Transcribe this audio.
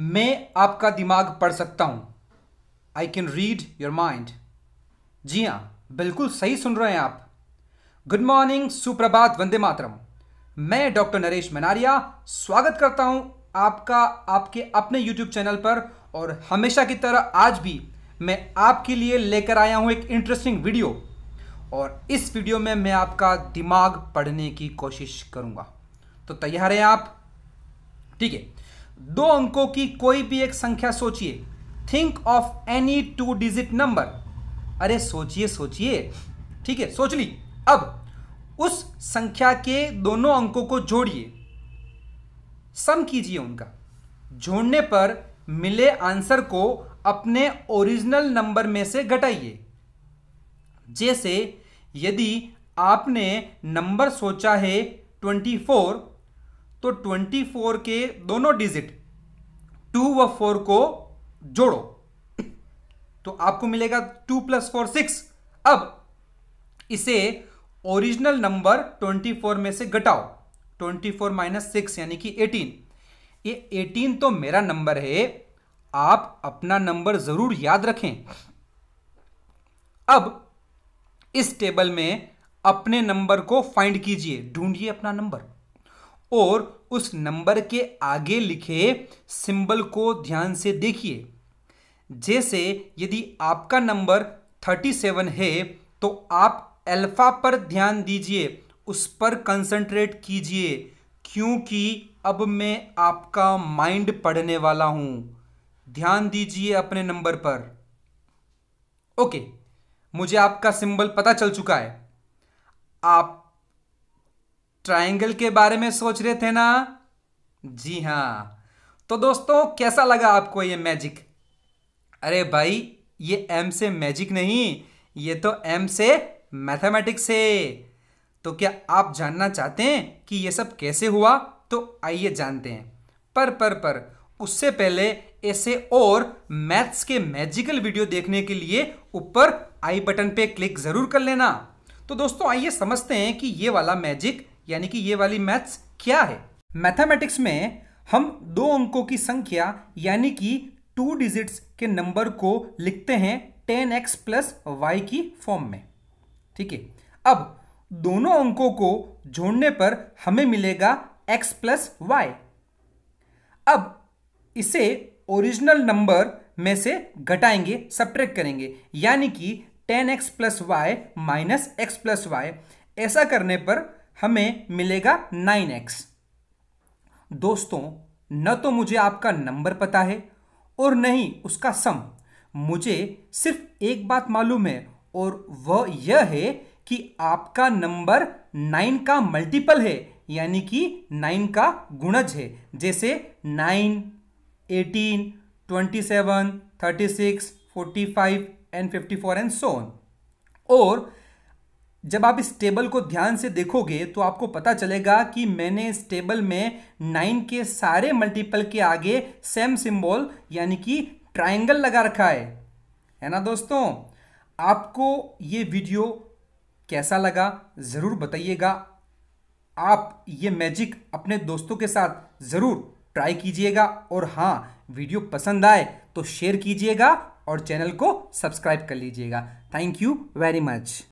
मैं आपका दिमाग पढ़ सकता हूं I can read your mind जी हाँ बिल्कुल सही सुन रहे हैं आप गुड मॉर्निंग सुप्रभात वंदे मातरम मैं डॉक्टर नरेश मनारिया स्वागत करता हूं आपका आपके अपने यूट्यूब चैनल पर और हमेशा की तरह आज भी मैं आपके लिए लेकर आया हूं एक इंटरेस्टिंग वीडियो और इस वीडियो में मैं आपका दिमाग पढ़ने की कोशिश करूंगा तो तैयार हैं आप ठीक है दो अंकों की कोई भी एक संख्या सोचिए think of any two digit number अरे सोचिए सोचिए ठीक है सोच ली अब उस संख्या के दोनों अंकों को जोड़िए सम कीजिए उनका जोड़ने पर मिले आंसर को अपने ओरिजिनल नंबर में से घटाइए जैसे यदि आपने नंबर सोचा है ट्वेंटी फोर तो 24 के दोनों डिजिट टू व फोर को जोड़ो तो आपको मिलेगा टू प्लस फोर सिक्स अब इसे ओरिजिनल नंबर 24 में से घटाओ 24 फोर माइनस सिक्स यानी कि 18 ये 18 तो मेरा नंबर है आप अपना नंबर जरूर याद रखें अब इस टेबल में अपने नंबर को फाइंड कीजिए ढूंढिए अपना नंबर और उस नंबर के आगे लिखे सिंबल को ध्यान से देखिए जैसे यदि आपका नंबर थर्टी सेवन है तो आप अल्फ़ा पर ध्यान दीजिए उस पर कंसंट्रेट कीजिए क्योंकि अब मैं आपका माइंड पढ़ने वाला हूँ ध्यान दीजिए अपने नंबर पर ओके मुझे आपका सिंबल पता चल चुका है आप ट्राइंगल के बारे में सोच रहे थे ना जी हाँ तो दोस्तों कैसा लगा आपको ये मैजिक अरे भाई ये एम से मैजिक नहीं ये तो एम से मैथमेटिक्स से तो क्या आप जानना चाहते हैं कि ये सब कैसे हुआ तो आइए जानते हैं पर पर पर उससे पहले ऐसे और मैथ्स के मैजिकल वीडियो देखने के लिए ऊपर आई बटन पे क्लिक ज़रूर कर लेना तो दोस्तों आइए समझते हैं कि ये वाला मैजिक यानी कि ये वाली मैथ्स क्या है मैथमेटिक्स में हम दो अंकों की संख्या यानी कि टू डिजिट्स के नंबर को लिखते हैं टेन एक्स प्लस वाई की फॉर्म में ठीक है अब दोनों अंकों को जोड़ने पर हमें मिलेगा एक्स प्लस वाई अब इसे ओरिजिनल नंबर में से घटाएंगे सब्ट्रैक्ट करेंगे यानी कि ten x plus y minus x plus y ऐसा करने पर हमें मिलेगा नाइन एक्स दोस्तों न तो मुझे आपका नंबर पता है और न ही उसका सम मुझे सिर्फ एक बात मालूम है और वह यह है कि आपका नंबर नाइन का मल्टीपल है यानी कि नाइन का गुणज है जैसे nine eighteen twenty seven thirty six forty five and fifty four and so on और जब आप इस टेबल को ध्यान से देखोगे तो आपको पता चलेगा कि मैंने इस टेबल में नाइन के सारे मल्टीपल के आगे सेम सिंबल यानी कि ट्राइंगल लगा रखा है है ना दोस्तों आपको ये वीडियो कैसा लगा ज़रूर बताइएगा आप ये मैजिक अपने दोस्तों के साथ ज़रूर ट्राई कीजिएगा और हाँ वीडियो पसंद आए तो शेयर कीजिएगा और चैनल को सब्सक्राइब कर लीजिएगा थैंक यू वेरी मच